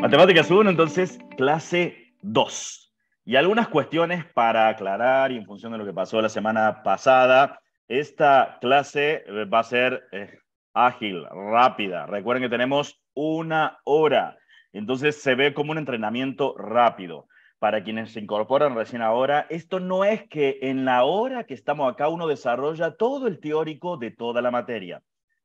Matemáticas 1, entonces, clase 2. Y algunas cuestiones para aclarar y en función de lo que pasó la semana pasada. Esta clase eh, va a ser eh, ágil, rápida. Recuerden que tenemos una hora. Entonces se ve como un entrenamiento rápido. Para quienes se incorporan recién ahora, esto no es que en la hora que estamos acá uno desarrolla todo el teórico de toda la materia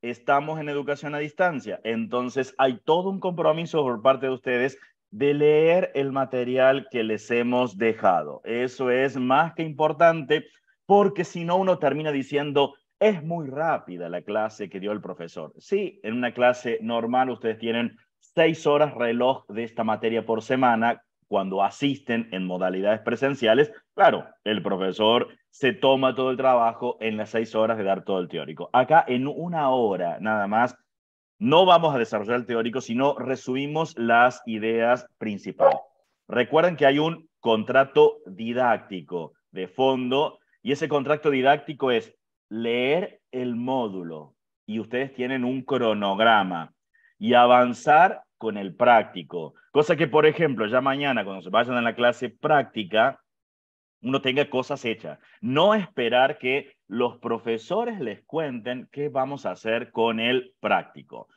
estamos en educación a distancia. Entonces hay todo un compromiso por parte de ustedes de leer el material que les hemos dejado. Eso es más que importante porque si no uno termina diciendo, es muy rápida la clase que dio el profesor. Sí, en una clase normal ustedes tienen seis horas reloj de esta materia por semana cuando asisten en modalidades presenciales, claro, el profesor se toma todo el trabajo en las seis horas de dar todo el teórico. Acá en una hora nada más no vamos a desarrollar el teórico, sino resumimos las ideas principales. Recuerden que hay un contrato didáctico de fondo y ese contrato didáctico es leer el módulo y ustedes tienen un cronograma y avanzar con el práctico. Cosa que, por ejemplo, ya mañana, cuando se vayan a la clase práctica, uno tenga cosas hechas. No esperar que los profesores les cuenten qué vamos a hacer con el práctico.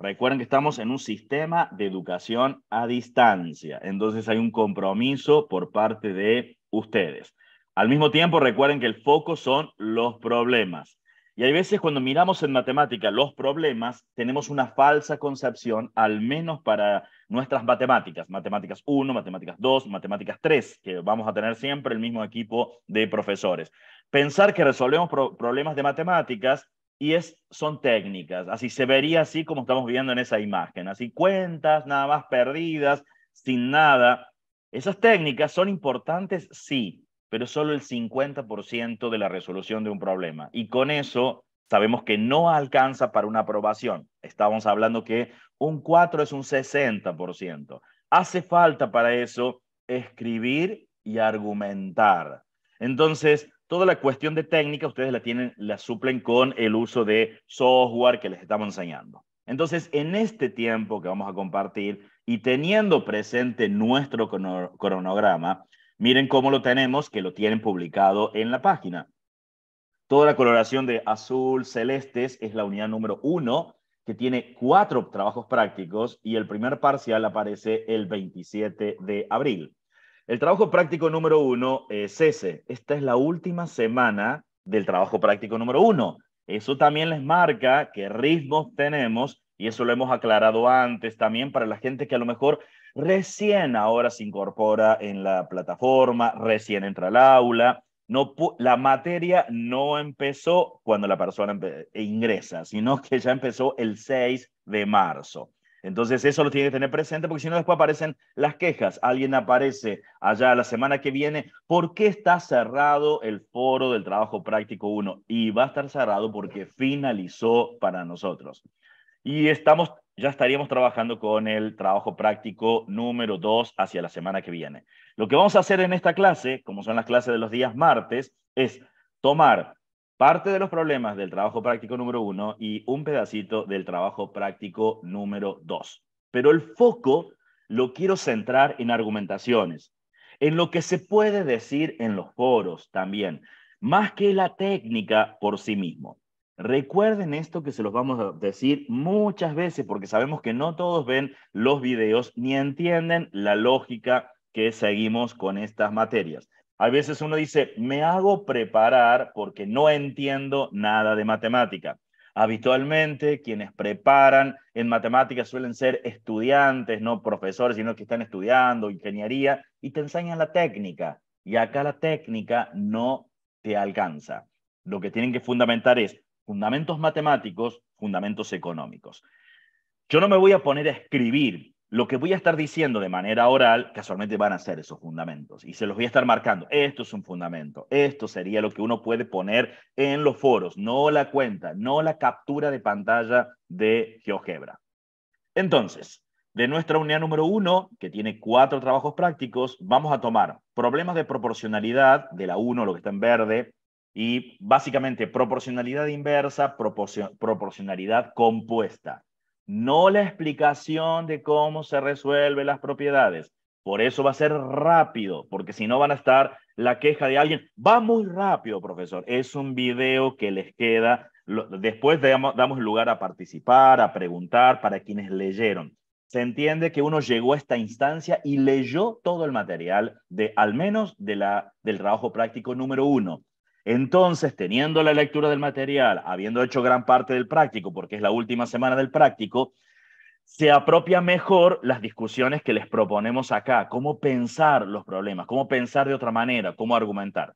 Recuerden que estamos en un sistema de educación a distancia, entonces hay un compromiso por parte de ustedes. Al mismo tiempo, recuerden que el foco son los problemas. Y hay veces cuando miramos en matemática los problemas, tenemos una falsa concepción, al menos para nuestras matemáticas, matemáticas 1, matemáticas 2, matemáticas 3, que vamos a tener siempre el mismo equipo de profesores. Pensar que resolvemos problemas de matemáticas y es, son técnicas, así se vería así como estamos viendo en esa imagen, así cuentas nada más perdidas, sin nada. Esas técnicas son importantes, sí, pero solo el 50% de la resolución de un problema. Y con eso sabemos que no alcanza para una aprobación. Estábamos hablando que un 4 es un 60%. Hace falta para eso escribir y argumentar. Entonces, toda la cuestión de técnica ustedes la tienen, la suplen con el uso de software que les estamos enseñando. Entonces, en este tiempo que vamos a compartir y teniendo presente nuestro cronograma, Miren cómo lo tenemos, que lo tienen publicado en la página. Toda la coloración de azul celestes es la unidad número uno, que tiene cuatro trabajos prácticos y el primer parcial aparece el 27 de abril. El trabajo práctico número uno es ese. Esta es la última semana del trabajo práctico número uno. Eso también les marca qué ritmos tenemos y eso lo hemos aclarado antes también para la gente que a lo mejor Recién ahora se incorpora en la plataforma, recién entra al aula. No, la materia no empezó cuando la persona eh, ingresa, sino que ya empezó el 6 de marzo. Entonces eso lo tiene que tener presente porque si no después aparecen las quejas. Alguien aparece allá la semana que viene, ¿por qué está cerrado el foro del trabajo práctico 1? Y va a estar cerrado porque finalizó para nosotros. Y estamos ya estaríamos trabajando con el trabajo práctico número 2 hacia la semana que viene. Lo que vamos a hacer en esta clase, como son las clases de los días martes, es tomar parte de los problemas del trabajo práctico número 1 y un pedacito del trabajo práctico número 2. Pero el foco lo quiero centrar en argumentaciones, en lo que se puede decir en los foros también, más que la técnica por sí mismo. Recuerden esto que se los vamos a decir muchas veces porque sabemos que no todos ven los videos ni entienden la lógica que seguimos con estas materias. A veces uno dice, me hago preparar porque no entiendo nada de matemática. Habitualmente quienes preparan en matemáticas suelen ser estudiantes, no profesores, sino que están estudiando ingeniería y te enseñan la técnica. Y acá la técnica no te alcanza. Lo que tienen que fundamentar es fundamentos matemáticos, fundamentos económicos. Yo no me voy a poner a escribir lo que voy a estar diciendo de manera oral, casualmente van a ser esos fundamentos y se los voy a estar marcando. Esto es un fundamento, esto sería lo que uno puede poner en los foros, no la cuenta, no la captura de pantalla de GeoGebra. Entonces, de nuestra unidad número uno, que tiene cuatro trabajos prácticos, vamos a tomar problemas de proporcionalidad de la 1, lo que está en verde, y básicamente proporcionalidad inversa, proporcionalidad compuesta. No la explicación de cómo se resuelven las propiedades. Por eso va a ser rápido, porque si no van a estar la queja de alguien. Va muy rápido, profesor. Es un video que les queda. Después damos, damos lugar a participar, a preguntar para quienes leyeron. Se entiende que uno llegó a esta instancia y leyó todo el material de al menos de la, del trabajo práctico número uno entonces, teniendo la lectura del material, habiendo hecho gran parte del práctico, porque es la última semana del práctico, se apropia mejor las discusiones que les proponemos acá, cómo pensar los problemas, cómo pensar de otra manera, cómo argumentar.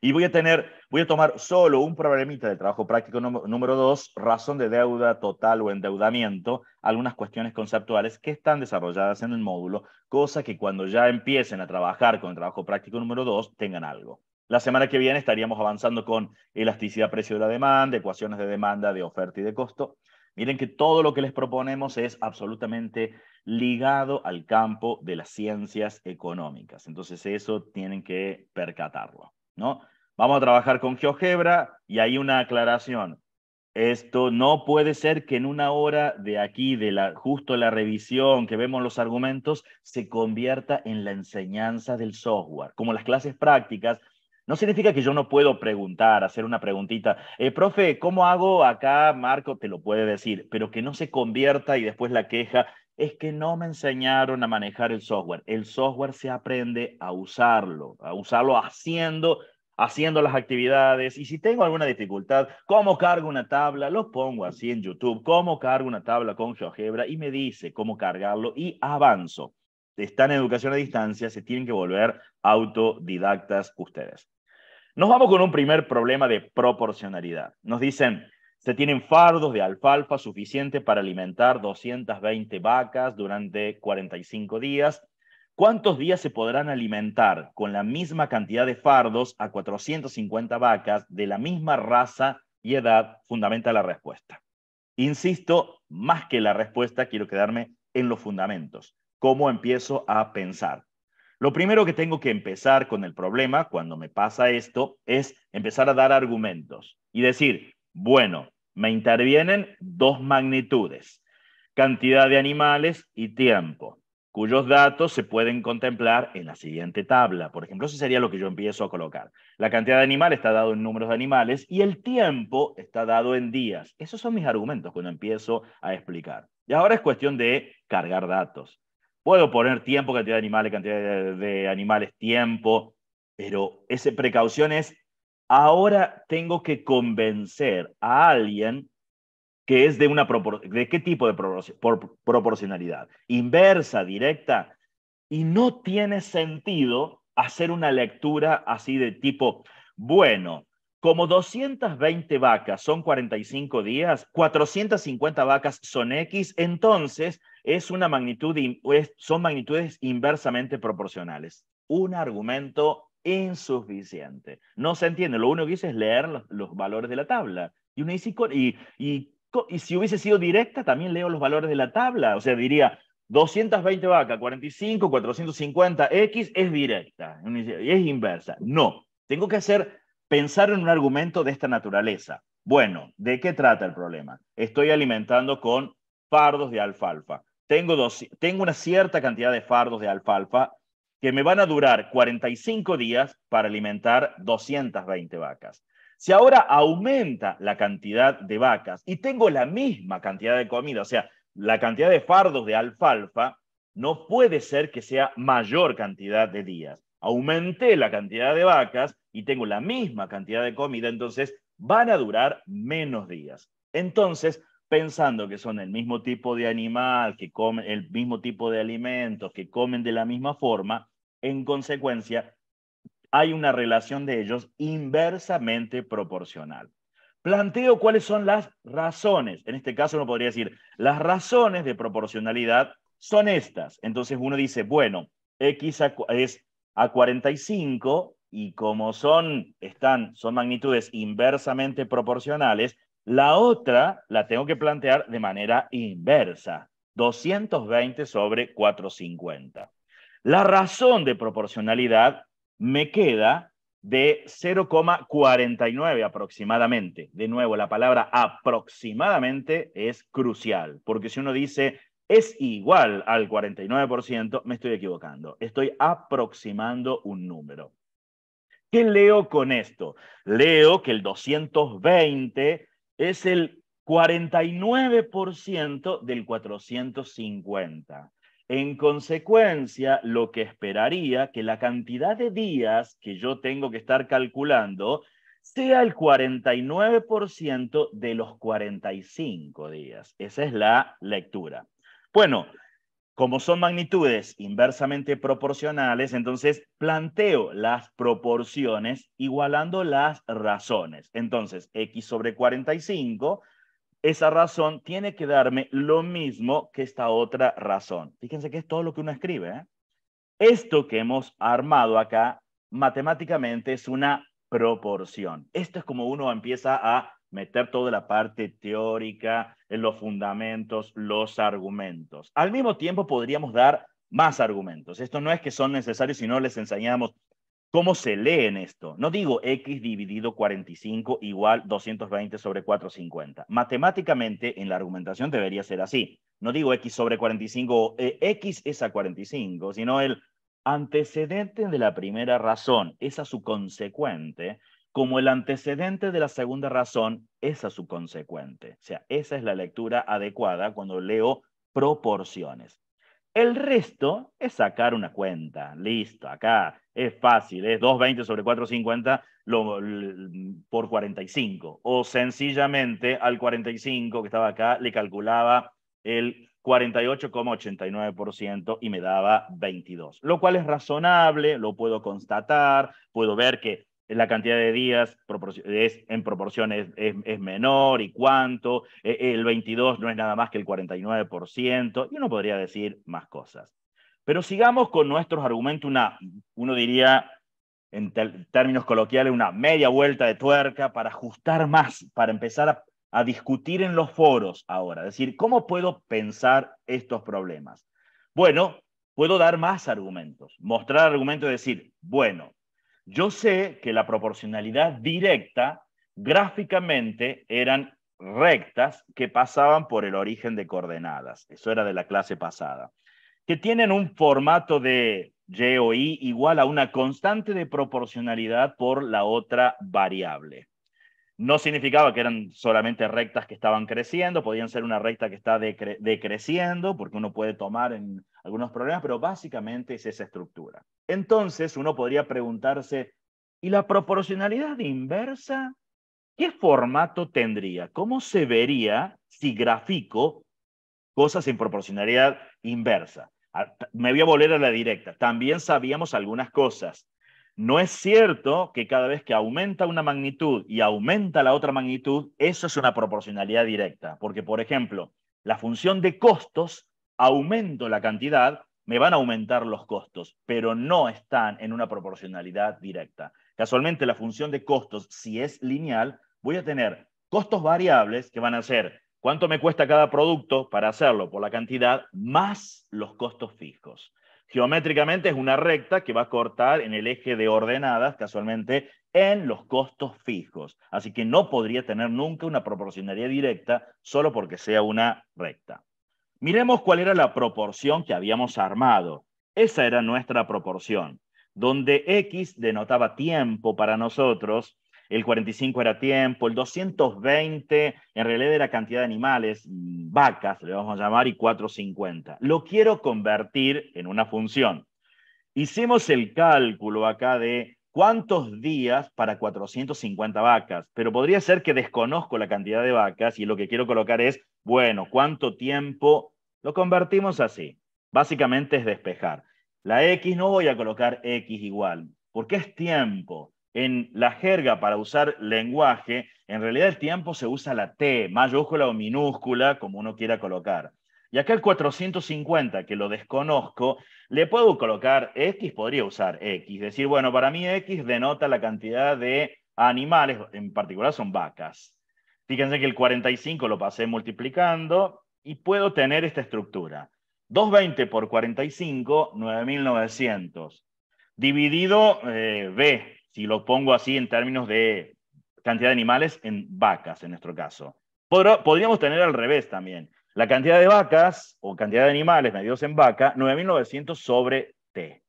Y voy a voy a tomar solo un problemita del trabajo práctico número dos, razón de deuda total o endeudamiento, algunas cuestiones conceptuales que están desarrolladas en el módulo, cosa que cuando ya empiecen a trabajar con el trabajo práctico número dos tengan algo. La semana que viene estaríamos avanzando con elasticidad precio de la demanda, ecuaciones de demanda, de oferta y de costo. Miren que todo lo que les proponemos es absolutamente ligado al campo de las ciencias económicas. Entonces eso tienen que percatarlo, ¿no? Vamos a trabajar con GeoGebra y hay una aclaración. Esto no puede ser que en una hora de aquí, de la, justo la revisión que vemos los argumentos, se convierta en la enseñanza del software. Como las clases prácticas, no significa que yo no puedo preguntar, hacer una preguntita. Eh, profe, ¿cómo hago acá? Marco te lo puede decir, pero que no se convierta y después la queja es que no me enseñaron a manejar el software. El software se aprende a usarlo, a usarlo haciendo haciendo las actividades y si tengo alguna dificultad, cómo cargo una tabla, lo pongo así en YouTube, cómo cargo una tabla con GeoGebra y me dice cómo cargarlo y avanzo están en educación a distancia, se tienen que volver autodidactas ustedes. Nos vamos con un primer problema de proporcionalidad. Nos dicen, se tienen fardos de alfalfa suficiente para alimentar 220 vacas durante 45 días. ¿Cuántos días se podrán alimentar con la misma cantidad de fardos a 450 vacas de la misma raza y edad? Fundamenta la respuesta. Insisto, más que la respuesta, quiero quedarme en los fundamentos cómo empiezo a pensar. Lo primero que tengo que empezar con el problema cuando me pasa esto es empezar a dar argumentos y decir, bueno, me intervienen dos magnitudes, cantidad de animales y tiempo, cuyos datos se pueden contemplar en la siguiente tabla. Por ejemplo, eso sería lo que yo empiezo a colocar. La cantidad de animales está dado en números de animales y el tiempo está dado en días. Esos son mis argumentos cuando empiezo a explicar. Y ahora es cuestión de cargar datos. Puedo poner tiempo, cantidad de animales, cantidad de, animales, tiempo, pero esa precaución es, ahora tengo que convencer a alguien que es de una de qué tipo de proporcionalidad, inversa, directa, y no tiene sentido hacer una lectura así de tipo, bueno, como 220 vacas son 45 días, 450 vacas son X, entonces es una magnitud, son magnitudes inversamente proporcionales. Un argumento insuficiente. No se entiende. Lo único que hice es leer los, valores de la tabla. Y y, y, si hubiese sido directa, también leo los valores de la tabla. O sea, diría, 220 vacas, 45, 450, X es directa. Y es inversa. No, tengo que hacer pensar en un argumento de esta naturaleza. Bueno, ¿de qué trata el problema? Estoy alimentando con fardos de alfalfa. Tengo, tengo una cierta cantidad de fardos de alfalfa que me van a durar 45 días para alimentar 220 vacas. Si ahora aumenta la cantidad de vacas y tengo la misma cantidad de comida, o sea, la cantidad de fardos de alfalfa, no puede ser que sea mayor cantidad de días. Aumenté la cantidad de vacas y tengo la misma cantidad de comida, entonces van a durar menos días. Entonces, pensando que son el mismo tipo de animal, que comen el mismo tipo de alimentos, que comen de la misma forma, en consecuencia, hay una relación de ellos inversamente proporcional. Planteo cuáles son las razones. En este caso uno podría decir, las razones de proporcionalidad son estas. Entonces uno dice, bueno, X es a 45 y como son, están, son magnitudes inversamente proporcionales, la otra la tengo que plantear de manera inversa, 220 sobre 450. La razón de proporcionalidad me queda de 0,49 aproximadamente. De nuevo, la palabra aproximadamente es crucial, porque si uno dice es igual al 49%, me estoy equivocando, estoy aproximando un número. ¿Qué leo con esto? Leo que el 220 es el 49% del 450. En consecuencia, lo que esperaría que la cantidad de días que yo tengo que estar calculando sea el 49% de los 45 días. Esa es la lectura. Bueno, como son magnitudes inversamente proporcionales, entonces planteo las proporciones igualando las razones. Entonces, x sobre 45, esa razón tiene que darme lo mismo que esta otra razón. Fíjense que es todo lo que uno escribe. ¿eh? Esto que hemos armado acá matemáticamente es una proporción. Esto es como uno empieza a meter toda la parte teórica, los fundamentos, los argumentos. Al mismo tiempo podríamos dar más argumentos. Esto no es que son necesarios, sino les enseñamos cómo se en esto. No digo x dividido 45 igual 220 sobre 450. Matemáticamente, en la argumentación debería ser así. No digo x sobre 45 o eh, x es a 45, sino el antecedente de la primera razón es a su consecuente como el antecedente de la segunda razón es su consecuente. O sea, esa es la lectura adecuada cuando leo proporciones. El resto es sacar una cuenta. Listo, acá es fácil, es 220 sobre 450 por 45. O sencillamente al 45 que estaba acá le calculaba el 48,89% y me daba 22, lo cual es razonable, lo puedo constatar, puedo ver que la cantidad de días es, en proporción es, menor y cuánto, e, el 22 no es nada más que el 49%, y uno podría decir más cosas. Pero sigamos con nuestros argumentos, una, uno diría en términos coloquiales, una media vuelta de tuerca para ajustar más, para empezar a, a discutir en los foros ahora, es decir, ¿cómo puedo pensar estos problemas? Bueno, puedo dar más argumentos, mostrar argumentos y decir, bueno, yo sé que la proporcionalidad directa gráficamente eran rectas que pasaban por el origen de coordenadas. Eso era de la clase pasada. Que tienen un formato de y igual a una constante de proporcionalidad por la otra variable. No significaba que eran solamente rectas que estaban creciendo, podían ser una recta que está decreciendo, porque uno puede tomar en, algunos problemas, pero básicamente es esa estructura. Entonces uno podría preguntarse, ¿y la proporcionalidad inversa? ¿Qué formato tendría? ¿Cómo se vería si grafico cosas en proporcionalidad inversa? Me voy a volver a la directa. También sabíamos algunas cosas. No es cierto que cada vez que aumenta una magnitud y aumenta la otra magnitud, eso es una proporcionalidad directa. Porque, por ejemplo, la función de costos aumento la cantidad, me van a aumentar los costos, pero no están en una proporcionalidad directa. Casualmente la función de costos, si es lineal, voy a tener costos variables que van a ser cuánto me cuesta cada producto para hacerlo por la cantidad más los costos fijos. Geométricamente es una recta que va a cortar en el eje de ordenadas, casualmente, en los costos fijos. Así que no podría tener nunca una proporcionalidad directa solo porque sea una recta. Miremos cuál era la proporción que habíamos armado. Esa era nuestra proporción, donde X denotaba tiempo para nosotros, el 45 era tiempo, el 220 en realidad era cantidad de animales, vacas le vamos a llamar, y 450. Lo quiero convertir en una función. Hicimos el cálculo acá de cuántos días para 450 vacas, pero podría ser que desconozco la cantidad de vacas y lo que quiero colocar es, bueno, cuánto tiempo lo convertimos así. Básicamente es despejar. La X no voy a colocar X igual, porque es tiempo. En la jerga para usar lenguaje, en realidad el tiempo se usa la T, mayúscula o minúscula, como uno quiera colocar. Y acá el 450, que lo desconozco, le puedo colocar X, podría usar X. Decir, bueno, para mí X denota la cantidad de animales, en particular son vacas. Fíjense que el 45 lo pasé multiplicando y puedo tener esta estructura. 220 por 45, 9900. Dividido eh, B, si lo pongo así en términos de cantidad de animales en vacas en nuestro caso. Podríamos tener al revés también. La cantidad de vacas o cantidad de animales medidos en vaca, 9.900 sobre T.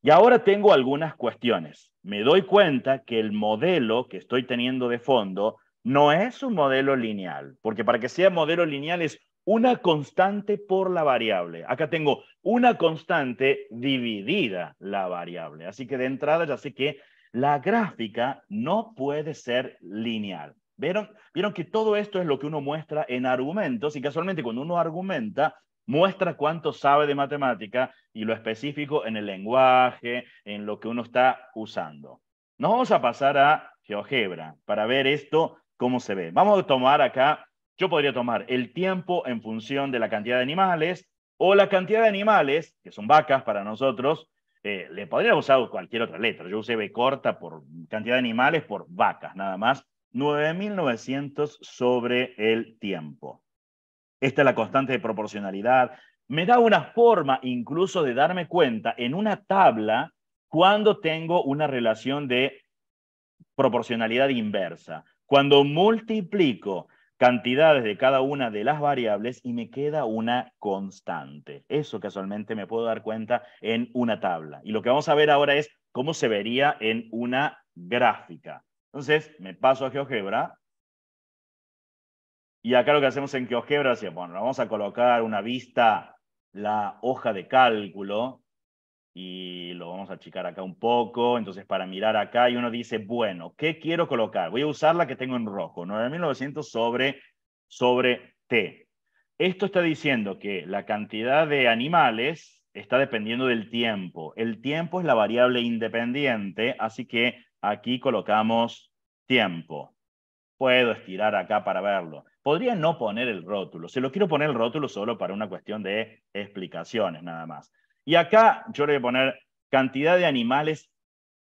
Y ahora tengo algunas cuestiones. Me doy cuenta que el modelo que estoy teniendo de fondo no es un modelo lineal, porque para que sea modelo lineal es una constante por la variable. Acá tengo una constante dividida la variable. Así que de entrada ya sé que la gráfica no puede ser lineal. ¿Vieron? que todo esto es lo que uno muestra en argumentos y casualmente cuando uno argumenta, muestra cuánto sabe de matemática y lo específico en el lenguaje, en lo que uno está usando. Nos vamos a pasar a GeoGebra para ver esto, cómo se ve. Vamos a tomar acá, yo podría tomar el tiempo en función de la cantidad de animales o la cantidad de animales, que son vacas para nosotros, eh, le podría usar cualquier otra letra. Yo usé B corta por cantidad de animales por vacas, nada más. 9.900 sobre el tiempo. Esta es la constante de proporcionalidad. Me da una forma incluso de darme cuenta en una tabla cuando tengo una relación de proporcionalidad inversa. Cuando multiplico cantidades de cada una de las variables y me queda una constante. Eso casualmente me puedo dar cuenta en una tabla. Y lo que vamos a ver ahora es cómo se vería en una gráfica. Entonces me paso a GeoGebra y acá lo que hacemos en GeoGebra es, bueno, vamos a colocar una vista, la hoja de cálculo y lo vamos a achicar acá un poco, entonces para mirar acá y uno dice, bueno, ¿qué quiero colocar? Voy a usar la que tengo en rojo, 9900 sobre, sobre T. Esto está diciendo que la cantidad de animales está dependiendo del tiempo. El tiempo es la variable independiente, así que Aquí colocamos tiempo. Puedo estirar acá para verlo. Podría no poner el rótulo. Se lo quiero poner el rótulo solo para una cuestión de explicaciones nada más. Y acá yo le voy a poner cantidad de animales.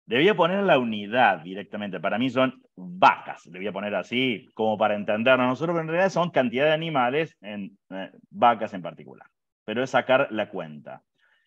Debía poner la unidad directamente. Para mí son vacas. Le voy a poner así como para a nosotros, en realidad son cantidad de animales en eh, vacas en particular. Pero es sacar la cuenta.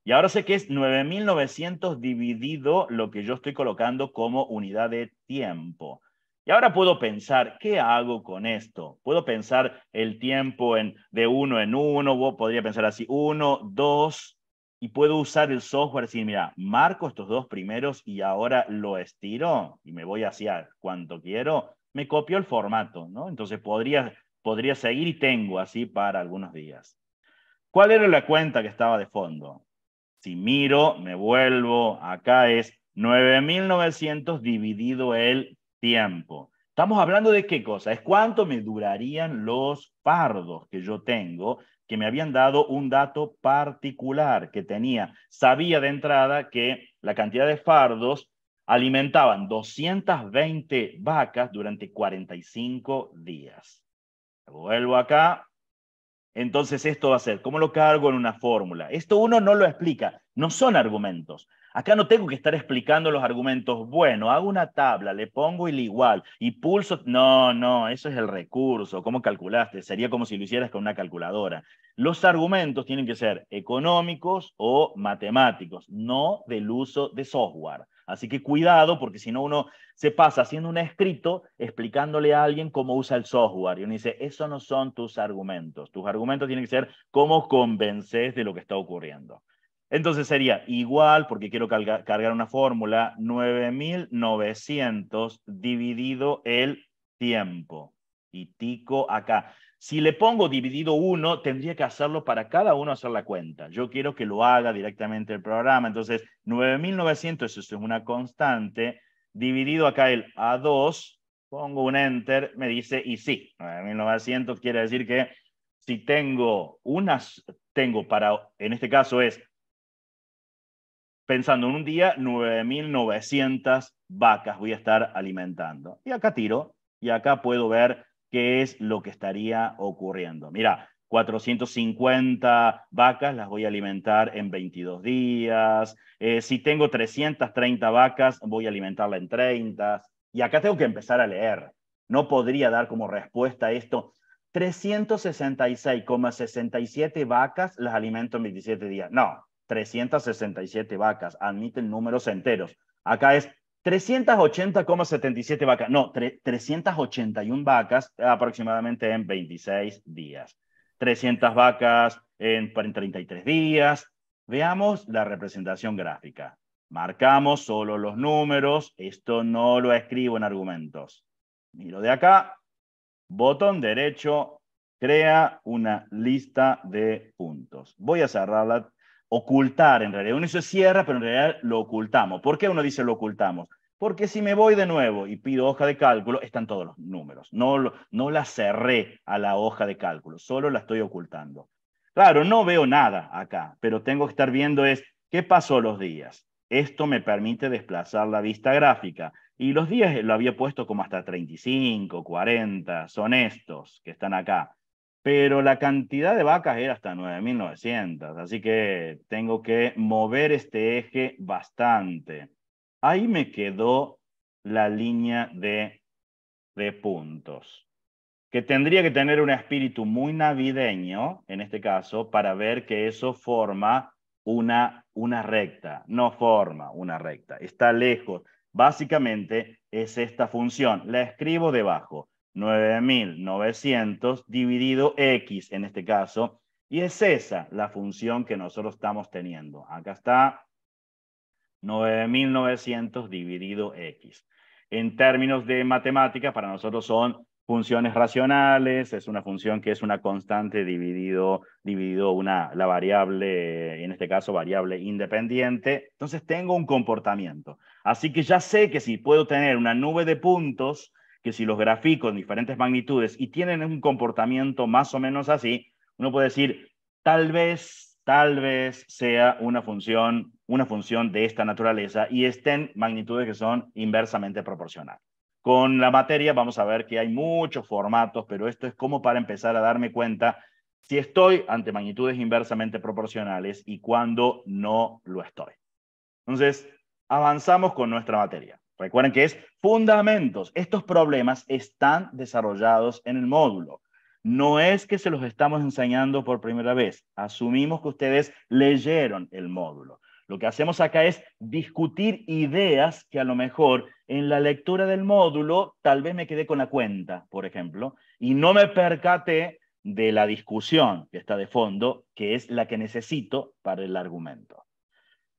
Y ahora sé que es 9900 dividido lo que yo estoy colocando como unidad de tiempo. Y ahora puedo pensar, ¿qué hago con esto? Puedo pensar el tiempo en, de uno en uno, podría pensar así, uno, dos, y puedo usar el software decir, mira, marco estos dos primeros y ahora lo estiro y me voy hacia cuanto quiero, me copio el formato, ¿no? Entonces podría seguir y tengo así para algunos días. ¿Cuál era la cuenta que estaba de fondo? Si miro, me vuelvo, acá es 9.900 dividido el tiempo. Estamos hablando de qué cosa, es cuánto me durarían los fardos que yo tengo, que me habían dado un dato particular que tenía. Sabía de entrada que la cantidad de fardos alimentaban 220 vacas durante 45 días. Vuelvo acá, entonces esto va a ser, ¿cómo lo cargo en una fórmula? Esto uno no lo explica, no son argumentos. Acá no tengo que estar explicando los argumentos. Bueno, hago una tabla, le pongo el igual y pulso. No, no, eso es el recurso. ¿Cómo calculaste? Sería como si lo hicieras con una calculadora. Los argumentos tienen que ser económicos o matemáticos, no del uso de software. Así que cuidado, porque si no uno se pasa haciendo un escrito explicándole a alguien cómo usa el software. Y uno dice, esos no son tus argumentos. Tus argumentos tienen que ser cómo convences de lo que está ocurriendo. Entonces sería igual, porque quiero cargar una fórmula, 9.900 dividido el tiempo. Y tico acá. Si le pongo dividido uno tendría que hacerlo para cada uno hacer la cuenta. Yo quiero que lo haga directamente el programa. Entonces, 9.900, eso es una constante. Dividido acá el A2, pongo un enter, me dice y sí. 9.900 quiere decir que si tengo unas, tengo para, en este caso es, pensando en un día, 9.900 vacas voy a estar alimentando. Y acá tiro, y acá puedo ver qué es lo que estaría ocurriendo. Mira, 450 vacas las voy a alimentar en 22 días. Eh, si tengo 330 vacas, voy a alimentarla en 30. Y acá tengo que empezar a leer. No podría dar como respuesta esto. 366,67 vacas las alimento en 27 días. No, 367 vacas, admiten números enteros. Acá es 380,77 vacas, no, 381 vacas aproximadamente en 26 días. 300 vacas en, en 33 días. Veamos la representación gráfica. Marcamos solo los números, esto no lo escribo en argumentos. Miro de acá, botón derecho, crea una lista de puntos. Voy a cerrarla ocultar, en realidad uno se cierra, pero en realidad lo ocultamos. ¿Por qué uno dice lo ocultamos? Porque si me voy de nuevo y pido hoja de cálculo, están todos los números. No, no la cerré a la hoja de cálculo, solo la estoy ocultando. Claro, no veo nada acá, pero tengo que estar viendo es qué pasó los días. Esto me permite desplazar la vista gráfica. Y los días lo había puesto como hasta 35, 40, son estos que están acá pero la cantidad de vacas era hasta 9.900, así que tengo que mover este eje bastante. Ahí me quedó la línea de, de puntos, que tendría que tener un espíritu muy navideño, en este caso, para ver que eso forma una recta, no forma una recta, está lejos. Básicamente es esta función, la escribo debajo 9.900 dividido x en este caso, y es esa la función que nosotros estamos teniendo. Acá está 9.900 dividido x. En términos de matemáticas, para nosotros son funciones racionales, es una función que es una constante dividido, dividido una, la variable, en este caso variable independiente. Entonces tengo un comportamiento. Así que ya sé que si puedo tener una nube de puntos que si los grafico en diferentes magnitudes y tienen un comportamiento más o menos así, uno puede decir, tal vez, tal vez sea una función, una función de esta naturaleza y estén magnitudes que son inversamente proporcionales. Con la materia vamos a ver que hay muchos formatos, pero esto es como para empezar a darme cuenta si estoy ante magnitudes inversamente proporcionales y cuando no lo estoy. Entonces, avanzamos con nuestra materia. Recuerden que es fundamentos. Estos problemas están desarrollados en el módulo. No es que se los estamos enseñando por primera vez. Asumimos que ustedes leyeron el módulo. Lo que hacemos acá es discutir ideas que a lo mejor en la lectura del módulo tal vez me quedé con la cuenta, por ejemplo, y no me percaté de la discusión que está de fondo, que es la que necesito para el argumento.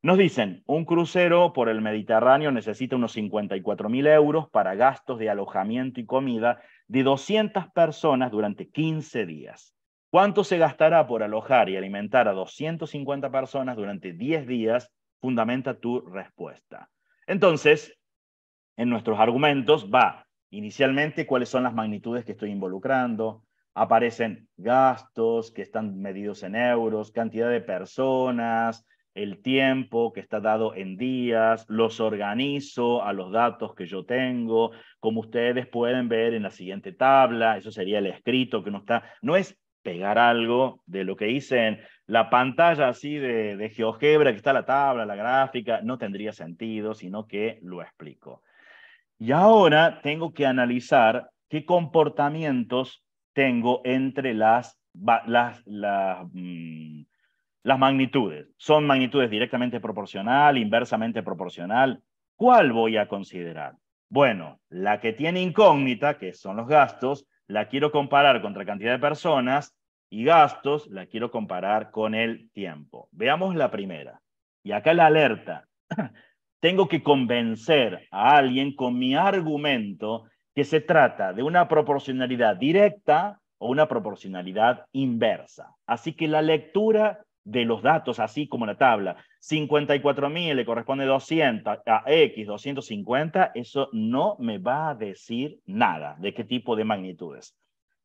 Nos dicen, un crucero por el Mediterráneo necesita unos 54 mil euros para gastos de alojamiento y comida de 200 personas durante 15 días. ¿Cuánto se gastará por alojar y alimentar a 250 personas durante 10 días? Fundamenta tu respuesta. Entonces, en nuestros argumentos va inicialmente cuáles son las magnitudes que estoy involucrando, aparecen gastos que están medidos en euros, cantidad de personas, el tiempo que está dado en días, los organizo a los datos que yo tengo, como ustedes pueden ver en la siguiente tabla, eso sería el escrito que no está, no es pegar algo de lo que dicen, la pantalla así de, GeoGebra, que está la tabla, la gráfica, no tendría sentido, sino que lo explico. Y ahora tengo que analizar qué comportamientos tengo entre las, las, mm, las magnitudes. ¿Son magnitudes directamente proporcional, inversamente proporcional? ¿Cuál voy a considerar? Bueno, la que tiene incógnita, que son los gastos, la quiero comparar contra cantidad de personas y gastos la quiero comparar con el tiempo. Veamos la primera. Y acá la alerta. Tengo que convencer a alguien con mi argumento que se trata de una proporcionalidad directa o una proporcionalidad inversa. Así que la lectura de los datos, así como la tabla. 54.000 le corresponde 200 a X, 250, eso no me va a decir nada de qué tipo de magnitudes.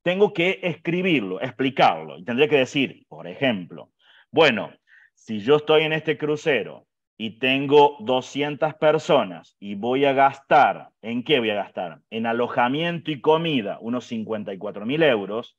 Tengo que escribirlo, explicarlo. Y tendría que decir, por ejemplo, bueno, si yo estoy en este crucero y tengo 200 personas y voy a gastar, ¿en qué voy a gastar? En alojamiento y comida, unos 54.000 euros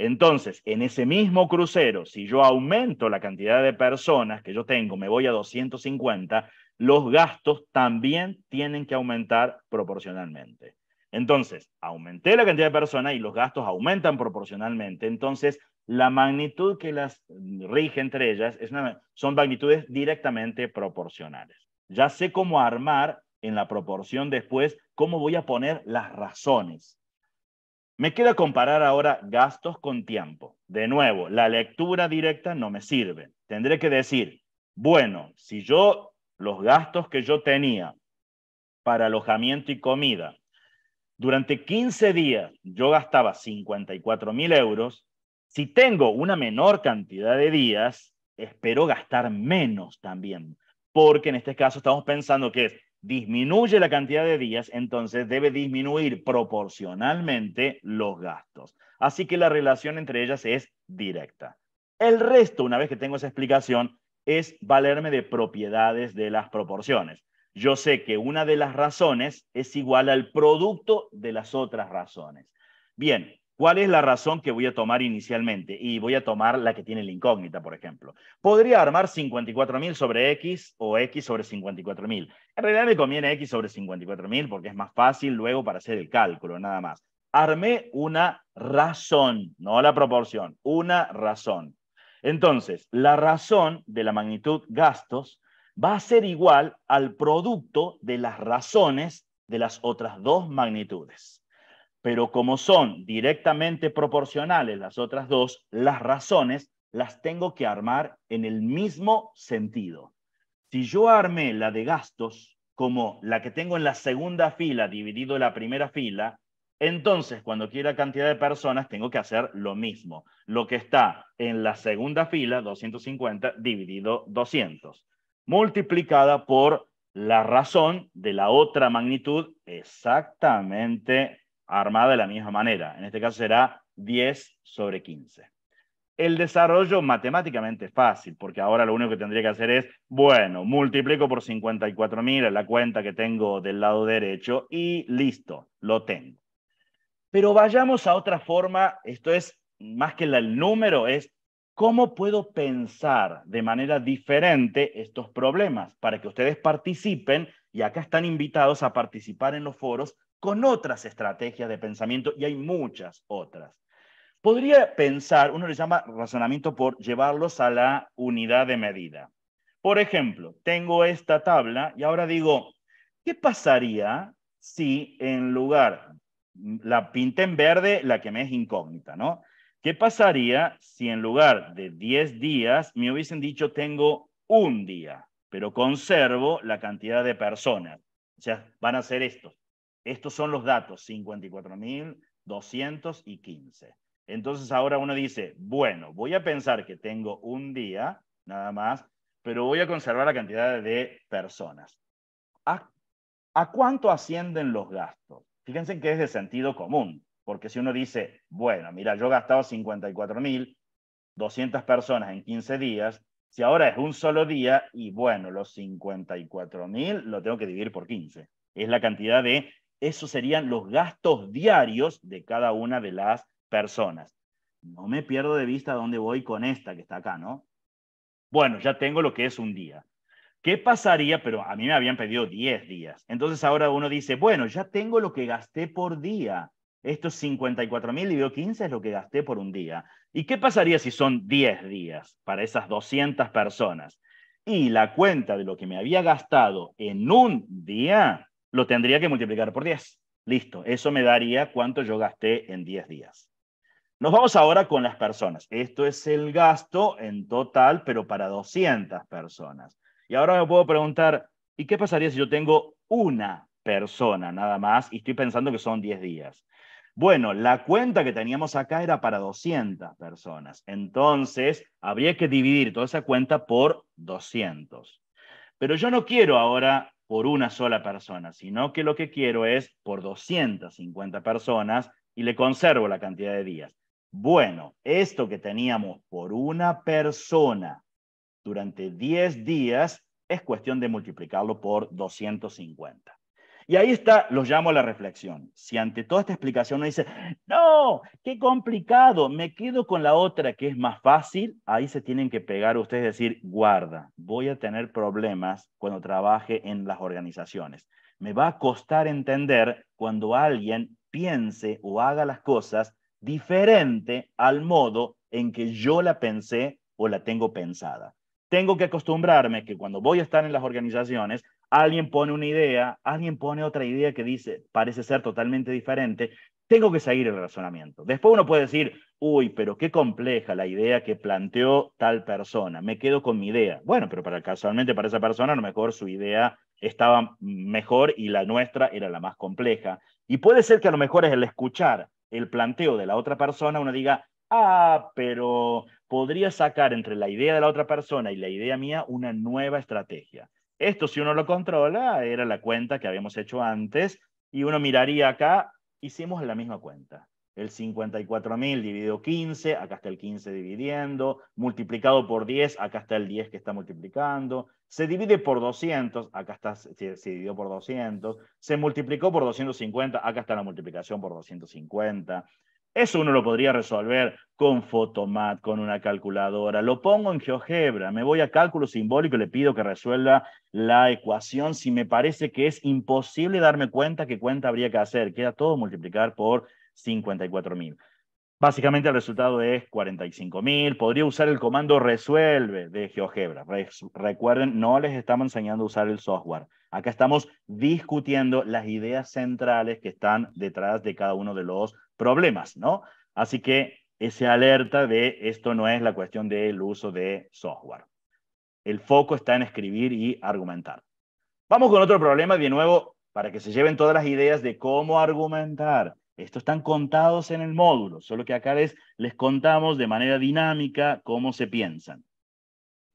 entonces, en ese mismo crucero, si yo aumento la cantidad de personas que yo tengo, me voy a 250, los gastos también tienen que aumentar proporcionalmente. Entonces, aumenté la cantidad de personas y los gastos aumentan proporcionalmente. Entonces, la magnitud que las rige entre ellas es son magnitudes directamente proporcionales. Ya sé cómo armar en la proporción después, cómo voy a poner las razones me queda comparar ahora gastos con tiempo. De nuevo, la lectura directa no me sirve. Tendré que decir, bueno, si yo los gastos que yo tenía para alojamiento y comida, durante 15 días yo gastaba 54 mil euros, si tengo una menor cantidad de días, espero gastar menos también, porque en este caso estamos pensando que es disminuye la cantidad de días, entonces debe disminuir proporcionalmente los gastos. Así que la relación entre ellas es directa. El resto, una vez que tengo esa explicación, es valerme de propiedades de las proporciones. Yo sé que una de las razones es igual al producto de las otras razones. Bien, ¿Cuál es la razón que voy a tomar inicialmente? Y voy a tomar la que tiene la incógnita, por ejemplo. Podría armar 54.000 sobre X o X sobre 54.000. En realidad me conviene X sobre 54.000 porque es más fácil luego para hacer el cálculo, nada más. Armé una razón, no la proporción, una razón. Entonces, la razón de la magnitud gastos va a ser igual al producto de las razones de las otras dos magnitudes. Pero como son directamente proporcionales las otras dos, las razones las tengo que armar en el mismo sentido. Si yo armé la de gastos como la que tengo en la segunda fila dividido la primera fila, entonces cuando quiera cantidad de personas tengo que hacer lo mismo. Lo que está en la segunda fila, 250 dividido 200, multiplicada por la razón de la otra magnitud exactamente armada de la misma manera. En este caso será 10 sobre 15. El desarrollo matemáticamente fácil, porque ahora lo único que tendría que hacer es, bueno, multiplico por 54.000 la cuenta que tengo del lado derecho y listo, lo tengo. Pero vayamos a otra forma, esto es más que el número, es cómo puedo pensar de manera diferente estos problemas para que ustedes participen y acá están invitados a participar en los foros con otras estrategias de pensamiento, y hay muchas otras. Podría pensar, uno le llama razonamiento por llevarlos a la unidad de medida. Por ejemplo, tengo esta tabla y ahora digo, ¿qué pasaría si en lugar, la pinté en verde, la que me es incógnita, ¿no? ¿Qué pasaría si en lugar de 10 días me hubiesen dicho tengo un día, pero conservo la cantidad de personas? O sea, van a ser estos. Estos son los datos, 54.215. Entonces ahora uno dice, bueno, voy a pensar que tengo un día nada más, pero voy a conservar la cantidad de personas. ¿A, cuánto ascienden los gastos? Fíjense que es de sentido común, porque si uno dice, bueno, mira, yo he gastaba 54.200 personas en 15 días, si ahora es un solo día, y bueno, los 54.000 lo tengo que dividir por 15. Es la cantidad de esos serían los gastos diarios de cada una de las personas. No me pierdo de vista dónde voy con esta que está acá, ¿no? Bueno, ya tengo lo que es un día. ¿Qué pasaría? Pero a mí me habían pedido 10 días. Entonces ahora uno dice, bueno, ya tengo lo que gasté por día. Estos 54 mil veo 15 es lo que gasté por un día. ¿Y qué pasaría si son 10 días para esas 200 personas? Y la cuenta de lo que me había gastado en un día lo tendría que multiplicar por 10. Listo, eso me daría cuánto yo gasté en 10 días. Nos vamos ahora con las personas. Esto es el gasto en total, pero para 200 personas. Y ahora me puedo preguntar, ¿y qué pasaría si yo tengo una persona nada más y estoy pensando que son 10 días? Bueno, la cuenta que teníamos acá era para 200 personas. Entonces, habría que dividir toda esa cuenta por 200. Pero yo no quiero ahora por una sola persona, sino que lo que quiero es por 250 personas y le conservo la cantidad de días. Bueno, esto que teníamos por una persona durante 10 días es cuestión de multiplicarlo por 250. Y ahí está, los llamo a la reflexión. Si ante toda esta explicación uno dice, no, qué complicado, me quedo con la otra que es más fácil, ahí se tienen que pegar ustedes y decir, guarda, voy a tener problemas cuando trabaje en las organizaciones. Me va a costar entender cuando alguien piense o haga las cosas diferente al modo en que yo la pensé o la tengo pensada. Tengo que acostumbrarme que cuando voy a estar en las organizaciones, alguien pone una idea, alguien pone otra idea que dice, parece ser totalmente diferente, tengo que seguir el razonamiento. Después uno puede decir, uy, pero qué compleja la idea que planteó tal persona, me quedo con mi idea. Bueno, pero para, casualmente para esa persona a lo mejor su idea estaba mejor y la nuestra era la más compleja. Y puede ser que a lo mejor es el escuchar el planteo de la otra persona, uno diga, ah, pero podría sacar entre la idea de la otra persona y la idea mía una nueva estrategia. Esto, si uno lo controla, era la cuenta que habíamos hecho antes, y uno miraría acá, hicimos la misma cuenta. El 54.000 dividido 15, acá está el 15 dividiendo, multiplicado por 10, acá está el 10 que está multiplicando, se divide por 200, acá está, se, dividió por 200, se multiplicó por 250, acá está la multiplicación por 250. Eso uno lo podría resolver con Photomat, con una calculadora, lo pongo en GeoGebra, me voy a cálculo simbólico y le pido que resuelva la ecuación si me parece que es imposible darme cuenta qué cuenta habría que hacer, queda todo multiplicar por 54.000. Básicamente el resultado es 45.000, podría usar el comando resuelve de GeoGebra. recuerden, no les estamos enseñando a usar el software. Acá estamos discutiendo las ideas centrales que están detrás de cada uno de los problemas, ¿no? Así que ese alerta de esto no es la cuestión del uso de software. El foco está en escribir y argumentar. Vamos con otro problema, de nuevo, para que se lleven todas las ideas de cómo argumentar. Estos están contados en el módulo, solo que acá les, les contamos de manera dinámica cómo se piensan.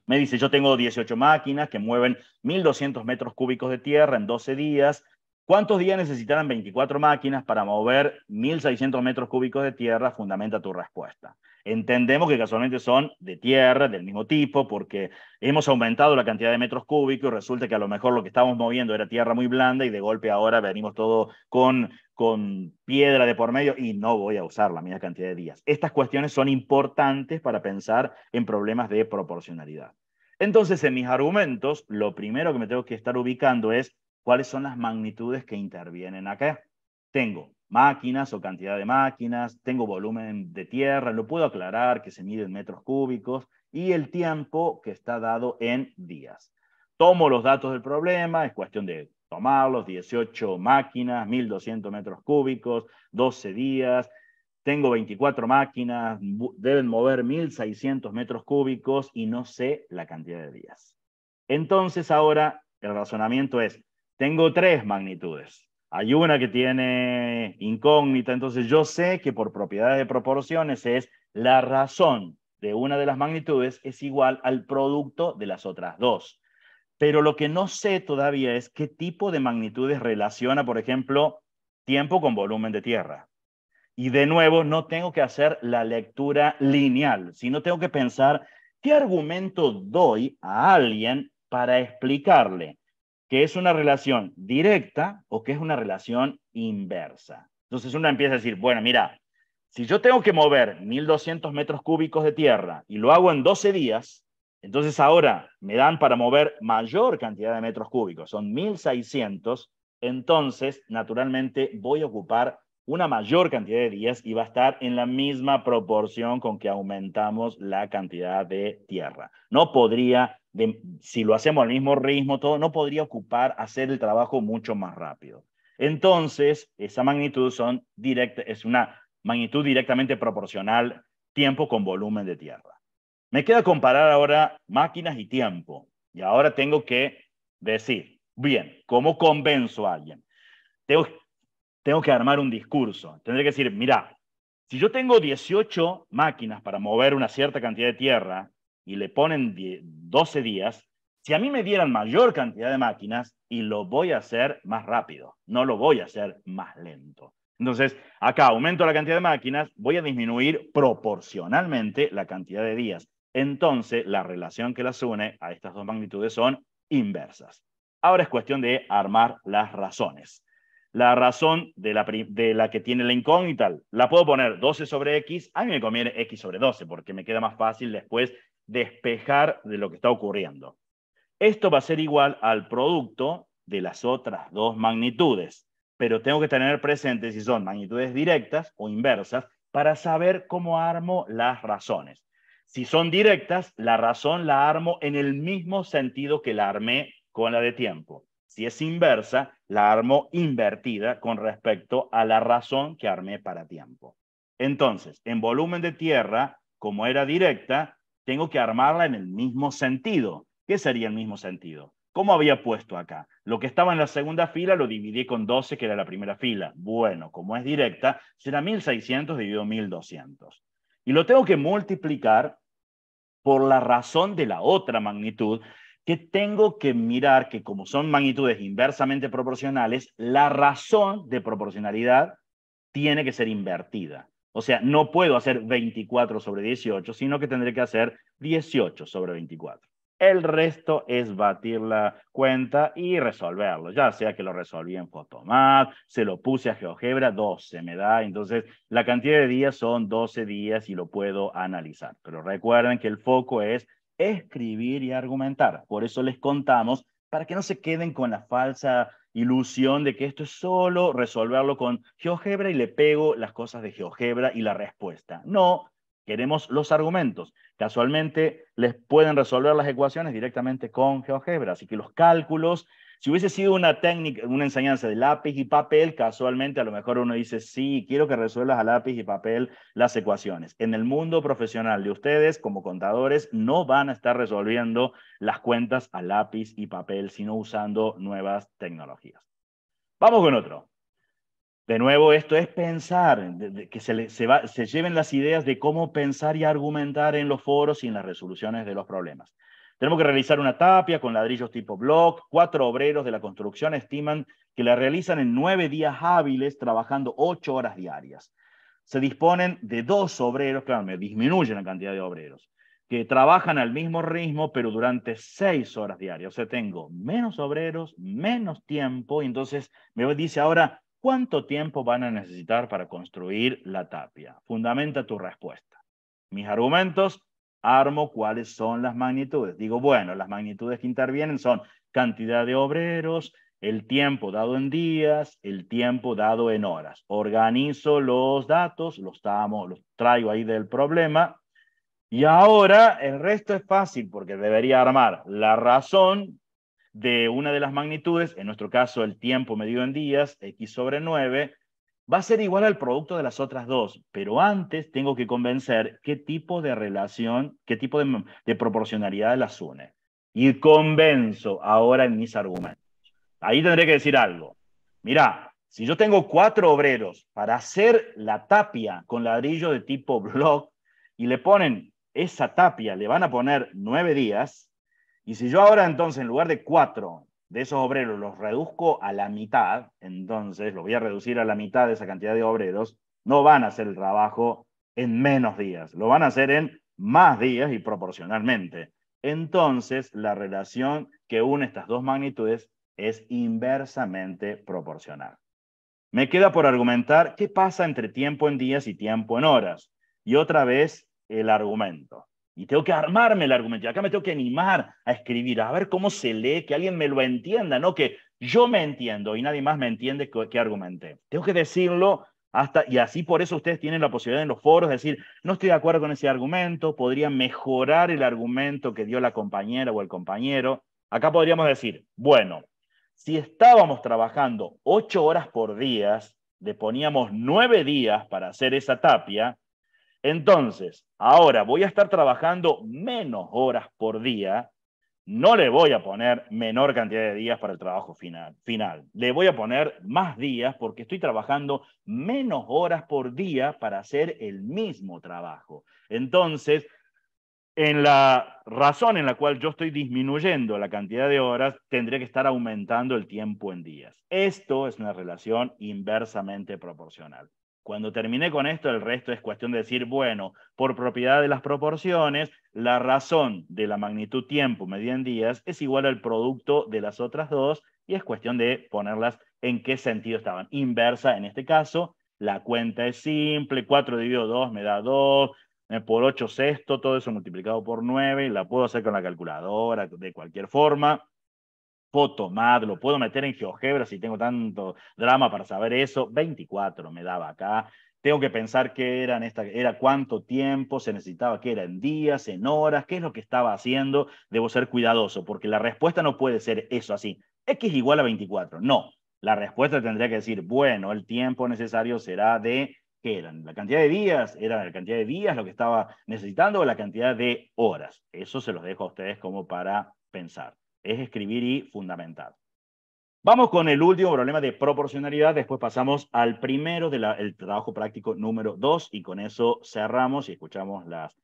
Me dice, yo tengo 18 máquinas que mueven 1.200 metros cúbicos de tierra en 12 días, ¿Cuántos días necesitarán 24 máquinas para mover 1.600 metros cúbicos de tierra? Fundamenta tu respuesta. Entendemos que casualmente son de tierra, del mismo tipo, porque hemos aumentado la cantidad de metros cúbicos y resulta que a lo mejor lo que estábamos moviendo era tierra muy blanda y de golpe ahora venimos todo con, con piedra de por medio y no voy a usar la misma cantidad de días. Estas cuestiones son importantes para pensar en problemas de proporcionalidad. Entonces, en mis argumentos, lo primero que me tengo que estar ubicando es cuáles son las magnitudes que intervienen acá. Tengo máquinas o cantidad de máquinas, tengo volumen de tierra, lo puedo aclarar que se mide en metros cúbicos y el tiempo que está dado en días. Tomo los datos del problema, es cuestión de tomarlos, 18 máquinas, 1200 metros cúbicos, 12 días, tengo 24 máquinas, deben mover 1600 metros cúbicos y no sé la cantidad de días. Entonces ahora el razonamiento es, tengo tres magnitudes. Hay una que tiene incógnita, entonces yo sé que por propiedades de proporciones es la razón de una de las magnitudes es igual al producto de las otras dos. Pero lo que no sé todavía es qué tipo de magnitudes relaciona, por ejemplo, tiempo con volumen de tierra. Y de nuevo, no tengo que hacer la lectura lineal, sino tengo que pensar qué argumento doy a alguien para explicarle que es una relación directa o que es una relación inversa. Entonces uno empieza a decir, bueno, mira, si yo tengo que mover 1.200 metros cúbicos de tierra y lo hago en 12 días, entonces ahora me dan para mover mayor cantidad de metros cúbicos, son 1.600, entonces naturalmente voy a ocupar una mayor cantidad de días y va a estar en la misma proporción con que aumentamos la cantidad de tierra. No podría si lo hacemos al mismo ritmo, todo, no podría ocupar hacer el trabajo mucho más rápido. Entonces, esa magnitud es una magnitud directamente proporcional tiempo con volumen de tierra. Me queda comparar ahora máquinas y tiempo. Y ahora tengo que decir, bien, ¿cómo convenzo a alguien? Tengo, que armar un discurso. Tendré que decir, mira, si yo tengo 18 máquinas para mover una cierta cantidad de tierra y le ponen 12 días, si a mí me dieran mayor cantidad de máquinas y lo voy a hacer más rápido, no lo voy a hacer más lento. Entonces, acá aumento la cantidad de máquinas, voy a disminuir proporcionalmente la cantidad de días. Entonces, la relación que las une a estas dos magnitudes son inversas. Ahora es cuestión de armar las razones. La razón de la, de la que tiene la incógnita, la puedo poner 12 sobre x, a mí me conviene x sobre 12 porque me queda más fácil después despejar de lo que está ocurriendo. Esto va a ser igual al producto de las otras dos magnitudes, pero tengo que tener presente si son magnitudes directas o inversas para saber cómo armo las razones. Si son directas, la razón la armo en el mismo sentido que la armé con la de tiempo. Si es inversa, la armo invertida con respecto a la razón que armé para tiempo. Entonces, en volumen de tierra, como era directa, tengo que armarla en el mismo sentido. ¿Qué sería el mismo sentido? ¿Cómo había puesto acá? Lo que estaba en la segunda fila lo dividí con 12, que era la primera fila. Bueno, como es directa, será 1600 dividido 1200. Y lo tengo que multiplicar por la razón de la otra magnitud, que tengo que mirar que como son magnitudes inversamente proporcionales, la razón de proporcionalidad tiene que ser invertida. O sea, no puedo hacer 24 sobre 18, sino que tendré que hacer 18 sobre 24. El resto es batir la cuenta y resolverlo, ya sea que lo resolví en Photomat, se lo puse a GeoGebra, 12 me da, entonces la cantidad de días son 12 días y lo puedo analizar. Pero recuerden que el foco es escribir y argumentar, por eso les contamos, para que no se queden con la falsa ilusión de que esto es solo resolverlo con GeoGebra y le pego las cosas de GeoGebra y la respuesta. No, queremos los argumentos. Casualmente les pueden resolver las ecuaciones directamente con GeoGebra, así que los cálculos si hubiese sido una técnica, una enseñanza de lápiz y papel, casualmente a lo mejor uno dice, sí, quiero que resuelvas a lápiz y papel las ecuaciones. En el mundo profesional de ustedes, como contadores, no van a estar resolviendo las cuentas a lápiz y papel, sino usando nuevas tecnologías. Vamos con otro. De nuevo, esto es pensar, que se, se lleven las ideas de cómo pensar y argumentar en los foros y en las resoluciones de los problemas. Tenemos que realizar una tapia con ladrillos tipo block. Cuatro obreros de la construcción estiman que la realizan en nueve días hábiles, trabajando ocho horas diarias. Se disponen de dos obreros, claro, me disminuyen la cantidad de obreros, que trabajan al mismo ritmo, pero durante seis horas diarias. O sea, tengo menos obreros, menos tiempo, y entonces me dice ahora, ¿cuánto tiempo van a necesitar para construir la tapia? Fundamenta tu respuesta. Mis argumentos, armo cuáles son las magnitudes. Digo, bueno, las magnitudes que intervienen son cantidad de obreros, el tiempo dado en días, el tiempo dado en horas. Organizo los datos, los, traigo ahí del problema. Y ahora el resto es fácil porque debería armar la razón de una de las magnitudes, en nuestro caso el tiempo medido en días, x sobre 9, va a ser igual al producto de las otras dos, pero antes tengo que convencer qué tipo de relación, qué tipo de, mm, proporcionalidad las une. Y convenzo ahora en mis argumentos. Ahí tendré que decir algo. Mira, si yo tengo cuatro obreros para hacer la tapia con ladrillo de tipo block y le ponen esa tapia, le van a poner nueve días, y si yo ahora entonces en lugar de cuatro de esos obreros los reduzco a la mitad, entonces lo voy a reducir a la mitad de esa cantidad de obreros, no van a hacer el trabajo en menos días, lo van a hacer en más días y proporcionalmente. Entonces, la relación que une estas dos magnitudes es inversamente proporcional. Me queda por argumentar qué pasa entre tiempo en días y tiempo en horas. Y otra vez, el argumento. Y tengo que armarme el argumento. acá me tengo que animar a escribir, a ver cómo se lee, que alguien me lo entienda, no que yo me entiendo y nadie más me entiende que, argumenté. Tengo que decirlo hasta, y así por eso ustedes tienen la posibilidad en los foros de decir, no estoy de acuerdo con ese argumento, podría mejorar el argumento que dio la compañera o el compañero. Acá podríamos decir, bueno, si estábamos trabajando ocho horas por día, le poníamos nueve días para hacer esa tapia, entonces, ahora voy a estar trabajando menos horas por día, no le voy a poner menor cantidad de días para el trabajo final, final. Le voy a poner más días porque estoy trabajando menos horas por día para hacer el mismo trabajo. Entonces, en la razón en la cual yo estoy disminuyendo la cantidad de horas, tendría que estar aumentando el tiempo en días. Esto es una relación inversamente proporcional. Cuando terminé con esto, el resto es cuestión de decir, bueno, por propiedad de las proporciones, la razón de la magnitud tiempo medida en días es igual al producto de las otras dos y es cuestión de ponerlas en qué sentido estaban. Inversa en este caso, la cuenta es simple, 4 dividido 2 me da 2, eh, por 8 sexto, todo eso multiplicado por 9, la puedo hacer con la calculadora de cualquier forma puedo tomar, lo puedo meter en GeoGebra si tengo tanto drama para saber eso. 24 me daba acá. Tengo que pensar qué era, en esta, era cuánto tiempo se necesitaba, qué era en días, en horas, qué es lo que estaba haciendo. Debo ser cuidadoso porque la respuesta no puede ser eso así. X igual a 24. No. La respuesta tendría que decir, bueno, el tiempo necesario será de ¿qué eran? ¿La cantidad de días? ¿Era la cantidad de días lo que estaba necesitando o la cantidad de horas? Eso se los dejo a ustedes como para pensar es escribir y fundamental. Vamos con el último problema de proporcionalidad, después pasamos al primero del trabajo práctico número dos. y con eso cerramos y escuchamos las,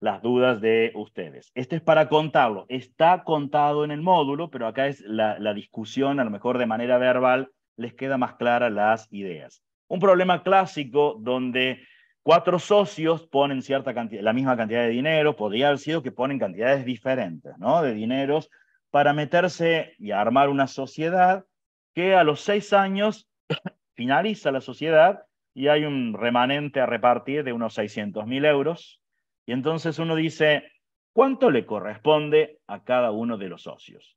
las dudas de ustedes. Este es para contarlo, está contado en el módulo, pero acá es la, discusión, a lo mejor de manera verbal, les queda más clara las ideas. Un problema clásico donde cuatro socios ponen cierta la misma cantidad de dinero, podría haber sido que ponen cantidades diferentes, ¿no? De dineros para meterse y armar una sociedad que a los seis años finaliza la sociedad y hay un remanente a repartir de unos 600 mil euros. Y entonces uno dice, ¿cuánto le corresponde a cada uno de los socios?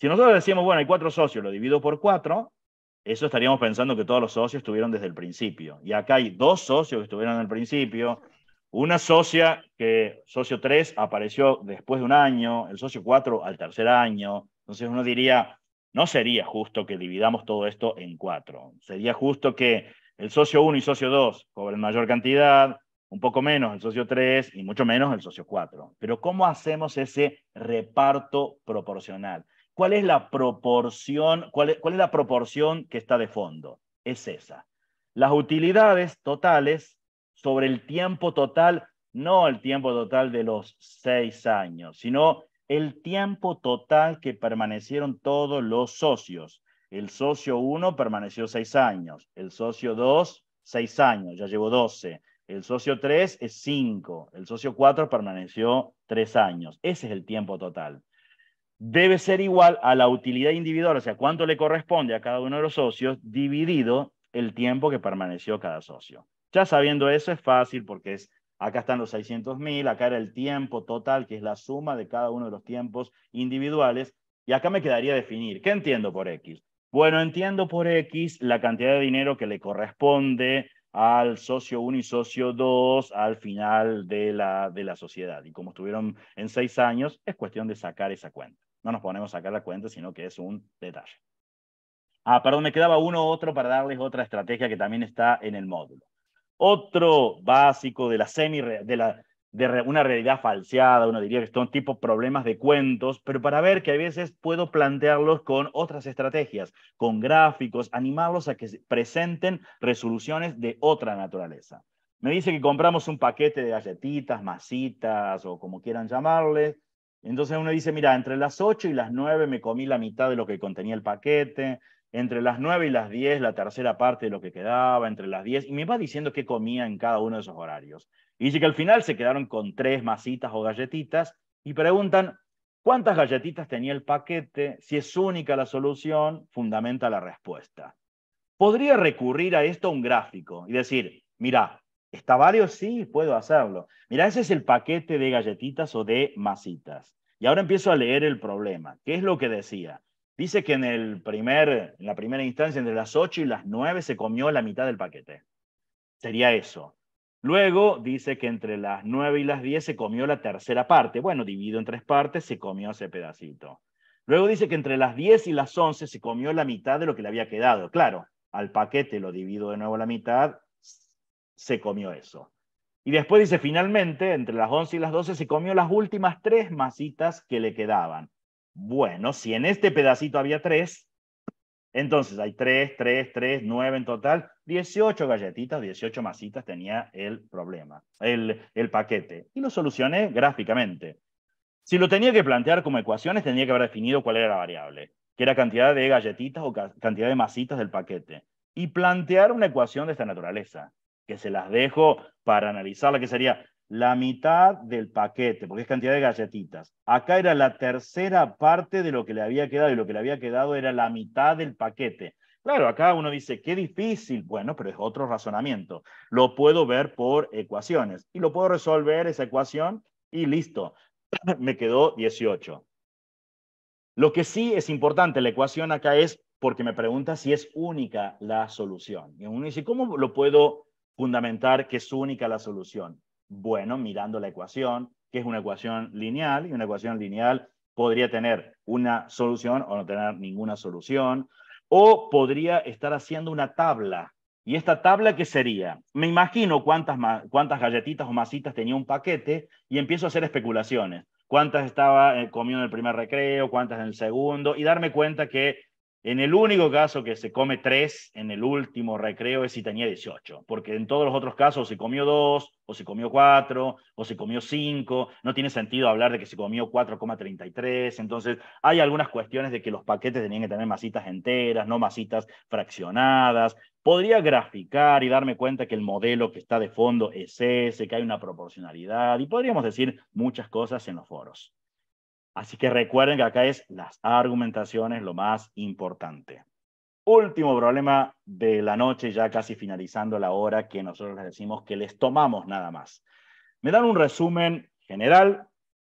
Si nosotros decíamos, bueno, hay cuatro socios, lo divido por cuatro, eso estaríamos pensando que todos los socios estuvieron desde el principio. Y acá hay dos socios que estuvieron el principio, una socia que, socio 3, apareció después de un año, el socio 4 al tercer año. Entonces uno diría, no sería justo que dividamos todo esto en cuatro. Sería justo que el socio 1 y socio 2 cobren mayor cantidad, un poco menos el socio 3 y mucho menos el socio 4. Pero ¿cómo hacemos ese reparto proporcional? ¿Cuál es la proporción, cuál es, cuál es la proporción que está de fondo? Es esa. Las utilidades totales sobre el tiempo total, no el tiempo total de los seis años, sino el tiempo total que permanecieron todos los socios. El socio uno permaneció seis años, el socio dos, seis años, ya llevo 12. El socio 3 es 5, el socio 4 permaneció tres años. Ese es el tiempo total debe ser igual a la utilidad individual, o sea, cuánto le corresponde a cada uno de los socios, dividido el tiempo que permaneció cada socio. Ya sabiendo eso es fácil porque es, acá están los 600.000, acá era el tiempo total, que es la suma de cada uno de los tiempos individuales, y acá me quedaría definir, ¿qué entiendo por X? Bueno, entiendo por X la cantidad de dinero que le corresponde al socio 1 y socio 2 al final de la, de la sociedad. Y como estuvieron en seis años, es cuestión de sacar esa cuenta. No nos ponemos a sacar la cuenta, sino que es un detalle. Ah, perdón, me quedaba uno otro para darles otra estrategia que también está en el módulo. Otro básico de la de, la, de una realidad falseada, uno diría que son tipo problemas de cuentos, pero para ver que a veces puedo plantearlos con otras estrategias, con gráficos, animarlos a que presenten resoluciones de otra naturaleza. Me dice que compramos un paquete de galletitas, masitas o como quieran llamarle. Entonces uno dice, mira, entre las 8 y las 9 me comí la mitad de lo que contenía el paquete, entre las 9 y las 10 la tercera parte de lo que quedaba, entre las 10, y me va diciendo qué comía en cada uno de esos horarios. Y dice que al final se quedaron con tres masitas o galletitas y preguntan cuántas galletitas tenía el paquete, si es única la solución, fundamenta la respuesta. Podría recurrir a esto un gráfico y decir, mira, ¿está varios? Sí, puedo hacerlo. Mira, ese es el paquete de galletitas o de masitas. Y ahora empiezo a leer el problema. ¿Qué es lo que decía? Dice que en, el primer, en la primera instancia, entre las 8 y las 9, se comió la mitad del paquete. Sería eso. Luego dice que entre las 9 y las 10 se comió la tercera parte. Bueno, dividido en tres partes, se comió ese pedacito. Luego dice que entre las 10 y las 11 se comió la mitad de lo que le había quedado. Claro, al paquete lo divido de nuevo la mitad, se comió eso. Y después dice, finalmente, entre las 11 y las 12 se comió las últimas tres masitas que le quedaban. Bueno, si en este pedacito había tres, entonces hay tres, tres, tres, nueve en total, 18 galletitas, 18 masitas tenía el problema, el, paquete. Y lo solucioné gráficamente. Si lo tenía que plantear como ecuaciones, tenía que haber definido cuál era la variable, que era cantidad de galletitas o cantidad de masitas del paquete. Y plantear una ecuación de esta naturaleza, que se las dejo para analizarla, que sería la mitad del paquete, porque es cantidad de galletitas. Acá era la tercera parte de lo que le había quedado y lo que le había quedado era la mitad del paquete. Claro, acá uno dice, qué difícil. Bueno, pero es otro razonamiento. Lo puedo ver por ecuaciones y lo puedo resolver esa ecuación y listo. Me quedó 18. Lo que sí es importante, la ecuación acá es porque me pregunta si es única la solución. Y uno dice, ¿cómo lo puedo fundamentar que es única la solución? Bueno, mirando la ecuación, que es una ecuación lineal, y una ecuación lineal podría tener una solución o no tener ninguna solución, o podría estar haciendo una tabla. ¿Y esta tabla qué sería? Me imagino cuántas, cuántas galletitas o masitas tenía un paquete y empiezo a hacer especulaciones. Cuántas estaba eh, comiendo en el primer recreo, cuántas en el segundo, y darme cuenta que en el único caso que se come tres en el último recreo es si tenía 18, porque en todos los otros casos se comió dos, o se comió cuatro, o se comió cinco. No tiene sentido hablar de que se comió 4,33. Entonces, hay algunas cuestiones de que los paquetes tenían que tener masitas enteras, no masitas fraccionadas. Podría graficar y darme cuenta que el modelo que está de fondo es ese, que hay una proporcionalidad, y podríamos decir muchas cosas en los foros. Así que recuerden que acá es las argumentaciones lo más importante. Último problema de la noche, ya casi finalizando la hora que nosotros les decimos que les tomamos nada más. Me dan un resumen general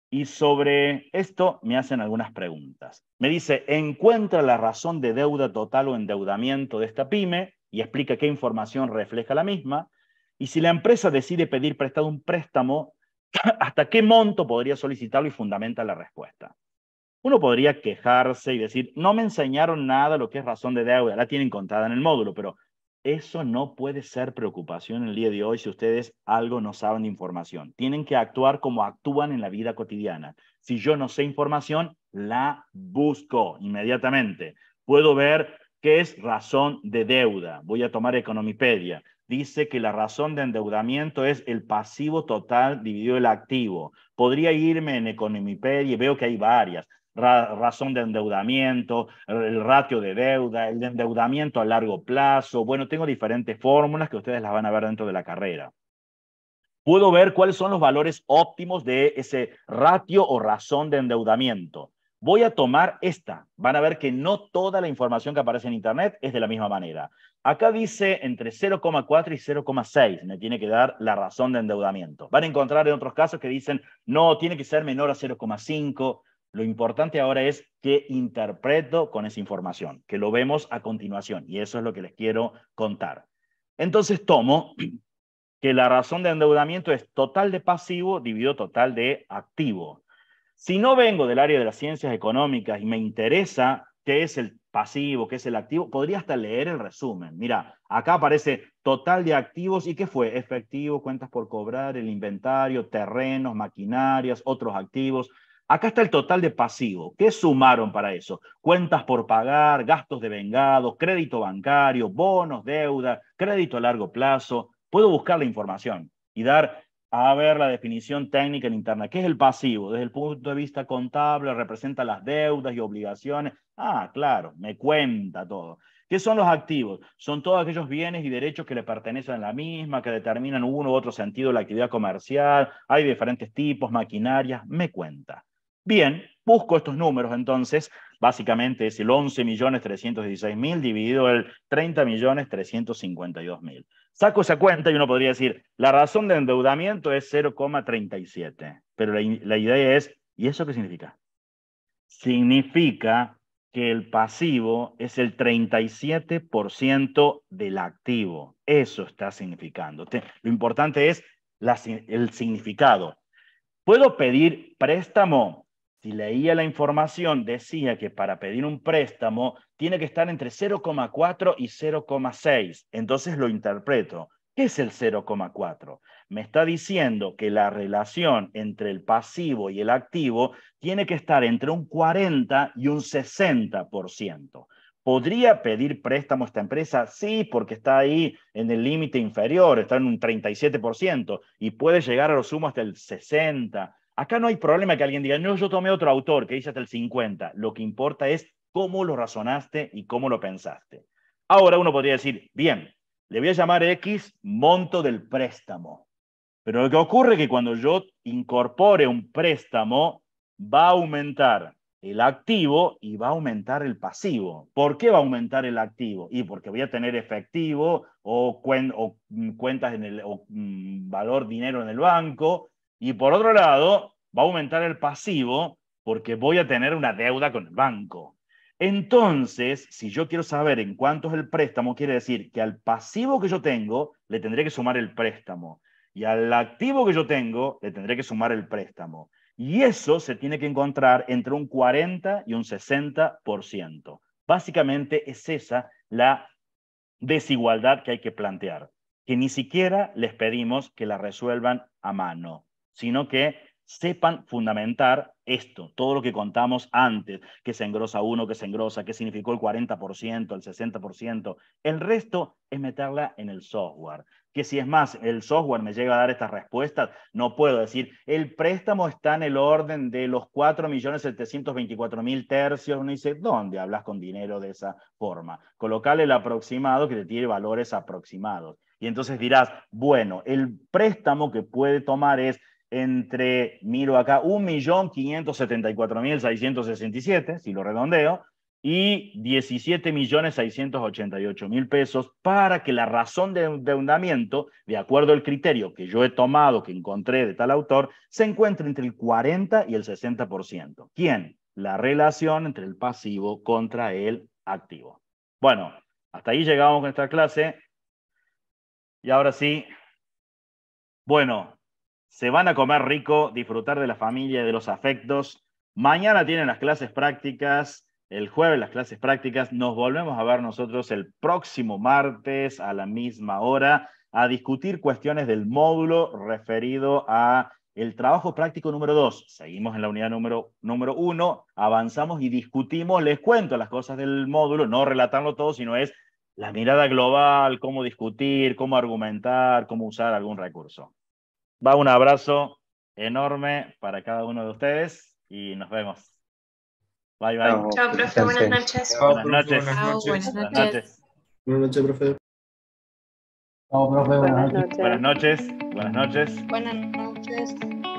y sobre esto me hacen algunas preguntas. Me dice, encuentra la razón de deuda total o endeudamiento de esta pyme y explica qué información refleja la misma. Y si la empresa decide pedir prestado un préstamo ¿Hasta qué monto podría solicitarlo y fundamenta la respuesta? Uno podría quejarse y decir, no me enseñaron nada lo que es razón de deuda, la tienen contada en el módulo, pero eso no puede ser preocupación el día de hoy si ustedes algo no saben de información. Tienen que actuar como actúan en la vida cotidiana. Si yo no sé información, la busco inmediatamente. Puedo ver qué es razón de deuda. Voy a tomar Economipedia dice que la razón de endeudamiento es el pasivo total dividido el activo. Podría irme en Economipedia y veo que hay varias. razón de endeudamiento, el ratio de deuda, el endeudamiento a largo plazo. Bueno, tengo diferentes fórmulas que ustedes las van a ver dentro de la carrera. Puedo ver cuáles son los valores óptimos de ese ratio o razón de endeudamiento. Voy a tomar esta. Van a ver que no toda la información que aparece en Internet es de la misma manera. Acá dice entre 0,4 y 0,6 me tiene que dar la razón de endeudamiento. Van a encontrar en otros casos que dicen, no, tiene que ser menor a 0,5. Lo importante ahora es qué interpreto con esa información, que lo vemos a continuación, y eso es lo que les quiero contar. Entonces tomo que la razón de endeudamiento es total de pasivo dividido total de activo. Si no vengo del área de las ciencias económicas y me interesa qué es el pasivo, qué es el activo. Podría hasta leer el resumen. Mira, acá aparece total de activos y qué fue? Efectivo, cuentas por cobrar, el inventario, terrenos, maquinarias, otros activos. Acá está el total de pasivo. ¿Qué sumaron para eso? Cuentas por pagar, gastos de vengado, crédito bancario, bonos, deuda, crédito a largo plazo. Puedo buscar la información y dar a ver la definición técnica en interna. ¿Qué es el pasivo? Desde el punto de vista contable, representa las deudas y obligaciones. Ah, claro, me cuenta todo. ¿Qué son los activos? Son todos aquellos bienes y derechos que le pertenecen a la misma, que determinan uno u otro sentido de la actividad comercial. Hay diferentes tipos, maquinarias, me cuenta. Bien, busco estos números entonces. Básicamente es el 11.316.000 dividido el 30.352.000. Saco esa cuenta y uno podría decir, la razón de endeudamiento es 0,37, pero la, idea es, ¿y eso qué significa? Significa que el pasivo es el 37% del activo. Eso está significando. Lo importante es el significado. ¿Puedo pedir préstamo? Si leía la información, decía que para pedir un préstamo tiene que estar entre 0,4 y 0,6. Entonces lo interpreto. ¿Qué es el 0,4? Me está diciendo que la relación entre el pasivo y el activo tiene que estar entre un 40 y un 60%. ¿Podría pedir préstamo esta empresa? Sí, porque está ahí en el límite inferior, está en un 37% y puede llegar a los sumos hasta el 60%. Acá no hay problema que alguien diga, no, yo tomé otro autor que dice hasta el 50. Lo que importa es cómo lo razonaste y cómo lo pensaste. Ahora uno podría decir, bien, le voy a llamar X monto del préstamo. Pero lo que ocurre es que cuando yo incorpore un préstamo, va a aumentar el activo y va a aumentar el pasivo. ¿Por qué va a aumentar el activo? Y porque voy a tener efectivo o, mm, cuentas en el o, mm, valor dinero en el banco y por otro lado, va a aumentar el pasivo porque voy a tener una deuda con el banco. Entonces, si yo quiero saber en cuánto es el préstamo, quiere decir que al pasivo que yo tengo le tendré que sumar el préstamo y al activo que yo tengo le tendré que sumar el préstamo. Y eso se tiene que encontrar entre un 40 y un 60%. Básicamente es esa la desigualdad que hay que plantear, que ni siquiera les pedimos que la resuelvan a mano sino que sepan fundamentar esto, todo lo que contamos antes, que se engrosa uno, que se engrosa, qué significó el 40%, el 60%. El resto es meterla en el software. Que si es más, el software me llega a dar estas respuestas, no puedo decir, el préstamo está en el orden de los 4.724.000 tercios. Uno dice, ¿dónde hablas con dinero de esa forma? Colocale el aproximado que te tiene valores aproximados. Y entonces dirás, bueno, el préstamo que puede tomar es entre, miro acá, 1.574.667, si lo redondeo, y 17.688.000 pesos para que la razón de endeudamiento, de acuerdo al criterio que yo he tomado, que encontré de tal autor, se encuentre entre el 40 y el 60%. ¿Quién? La relación entre el pasivo contra el activo. Bueno, hasta ahí llegamos con esta clase. Y ahora sí, bueno, se van a comer rico, disfrutar de la familia, de los afectos. Mañana tienen las clases prácticas, el jueves las clases prácticas. Nos volvemos a ver nosotros el próximo martes a la misma hora a discutir cuestiones del módulo referido a el trabajo práctico número dos. Seguimos en la unidad número 1, avanzamos y discutimos, les cuento las cosas del módulo, no relatarlo todo, sino es la mirada global, cómo discutir, cómo argumentar, cómo usar algún recurso va un abrazo enorme para cada uno de ustedes y nos vemos. Bye, bye. Chao, profe. Buenas noches. buenas, noches. Chao, buenas noches. Buenas noches. Buenas noches, profe. Chao, profe. Buenas noches. Buenas noches. Buenas noches. Buenas noches.